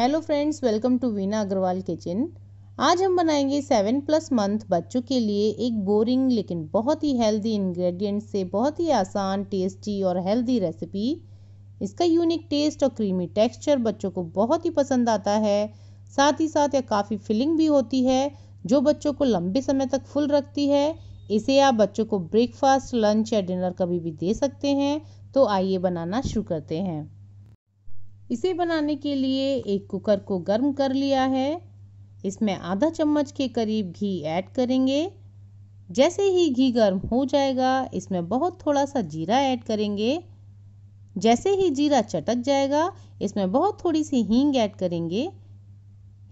hello friends welcome to Veena Agarwal kitchen आज हम बनाएंगे सेवन प्लस मंथ बच्चों के लिए एक बोरिंग लेकिन बहुत ही हेल्दी इंग्रेडिएंट से बहुत ही आसान टेस्टी और हेल्दी रेसिपी इसका यूनिक टेस्ट और क्रीमी टेक्सचर बच्चों को बहुत ही पसंद आता है साथ ही साथ यह काफ़ी फिलिंग भी होती है जो बच्चों को लंबे समय तक फुल रखती है इसे आप बच्चों को ब्रेकफास्ट लंच या डिनर कभी भी दे सकते हैं तो आइए बनाना शुरू करते हैं इसे बनाने के लिए एक कुकर को गर्म कर लिया है इसमें आधा चम्मच के करीब घी ऐड करेंगे जैसे ही घी गर्म हो जाएगा इसमें बहुत थोड़ा सा जीरा ऐड करेंगे जैसे ही जीरा चटक जाएगा इसमें बहुत थोड़ी सी हींग ऐड करेंगे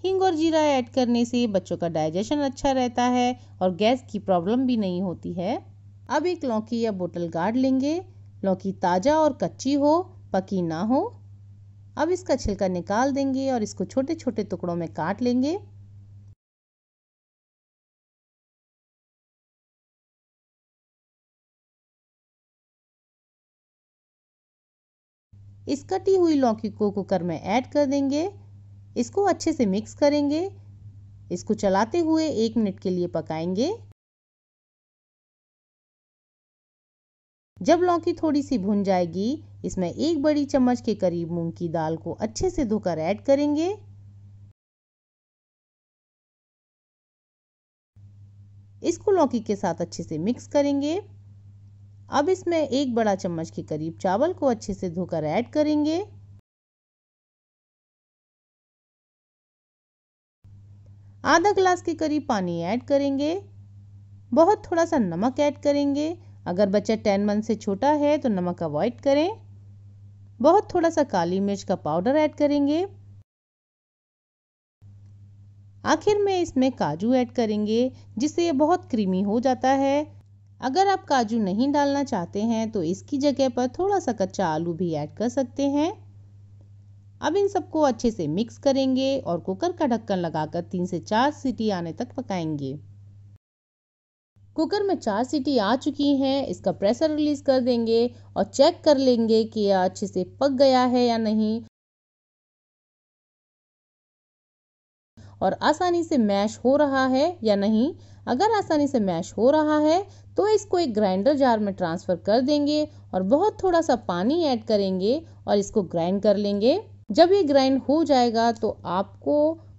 हींग और जीरा ऐड करने से बच्चों का डाइजेशन अच्छा रहता है और गैस की प्रॉब्लम भी नहीं होती है अब एक लौकी या बोतल गाड़ लेंगे लौकी ताज़ा और कच्ची हो पकी ना हो अब इसका छिलका निकाल देंगे और इसको छोटे छोटे टुकड़ों में काट लेंगे इस कटी हुई लौकी को कुकर में ऐड कर देंगे इसको अच्छे से मिक्स करेंगे इसको चलाते हुए एक मिनट के लिए पकाएंगे जब लौकी थोड़ी सी भुन जाएगी इसमें एक बड़ी चम्मच के करीब मूंग की दाल को अच्छे से धोकर ऐड करेंगे इसको लौकी के साथ अच्छे से मिक्स करेंगे अब इसमें एक बड़ा चम्मच के करीब चावल को अच्छे से धोकर ऐड करेंगे आधा ग्लास के करीब पानी ऐड करेंगे बहुत थोड़ा सा नमक ऐड करेंगे अगर बच्चा टेन मंथ से छोटा है तो नमक अवॉइड करें बहुत थोड़ा सा काली मिर्च का पाउडर ऐड करेंगे आखिर में इसमें काजू ऐड करेंगे जिससे ये बहुत क्रीमी हो जाता है अगर आप काजू नहीं डालना चाहते हैं तो इसकी जगह पर थोड़ा सा कच्चा आलू भी ऐड कर सकते हैं अब इन सबको अच्छे से मिक्स करेंगे और कुकर का ढक्कन लगाकर तीन से चार सीटी आने तक पकाएंगे कुकर में चार सीटी आ चुकी हैं इसका प्रेशर रिलीज कर देंगे और चेक कर लेंगे कि यह अच्छे से पक गया है या नहीं और आसानी से मैश हो रहा है या नहीं अगर आसानी से मैश हो रहा है तो इसको एक ग्राइंडर जार में ट्रांसफ़र कर देंगे और बहुत थोड़ा सा पानी ऐड करेंगे और इसको ग्राइंड कर लेंगे जब ये ग्राइंड हो जाएगा तो आपको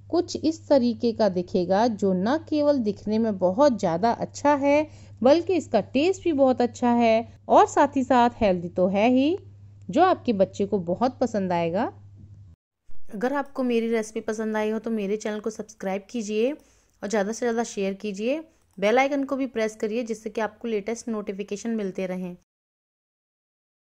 कुछ इस तरीके का दिखेगा जो न केवल दिखने में बहुत ज़्यादा अच्छा है बल्कि इसका टेस्ट भी बहुत अच्छा है और साथ ही साथ हेल्दी तो है ही जो आपके बच्चे को बहुत पसंद आएगा अगर आपको मेरी रेसिपी पसंद आई हो तो मेरे चैनल को सब्सक्राइब कीजिए और ज़्यादा से ज़्यादा शेयर कीजिए बेल आइकन को भी प्रेस करिए जिससे कि आपको लेटेस्ट नोटिफिकेशन मिलते रहें